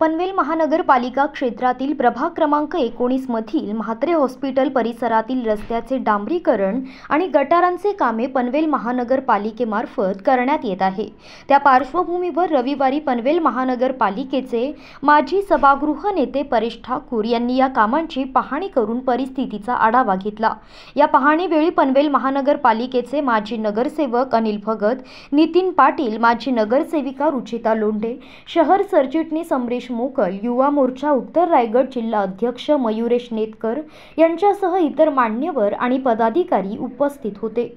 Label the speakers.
Speaker 1: पनवेल महानगरपालिका क्षेत्रातील प्रभाग क्रमांक एकोणीसमधील म्हात्रे हॉस्पिटल परिसरातील रस्त्याचे डांबरीकरण आणि गटारांचे कामे पनवेल महानगरपालिकेमार्फत करण्यात येत आहे त्या पार्श्वभूमीवर रविवारी पनवेल महानगरपालिकेचे माजी सभागृह नेते परेश ठाकूर यांनी या कामांची पाहणी करून परिस्थितीचा आढावा घेतला या पाहणीवेळी पनवेल महानगरपालिकेचे माजी नगरसेवक अनिल भगत नितीन पाटील माजी नगरसेविका रुचिता लोंढे शहर सरचिटणीस अमरीश मोकल युवा मोर्चा उत्तर रायगड जिल्हा अध्यक्ष मयुरेश नेतकर यांच्यासह इतर मान्यवर आणि पदाधिकारी उपस्थित होते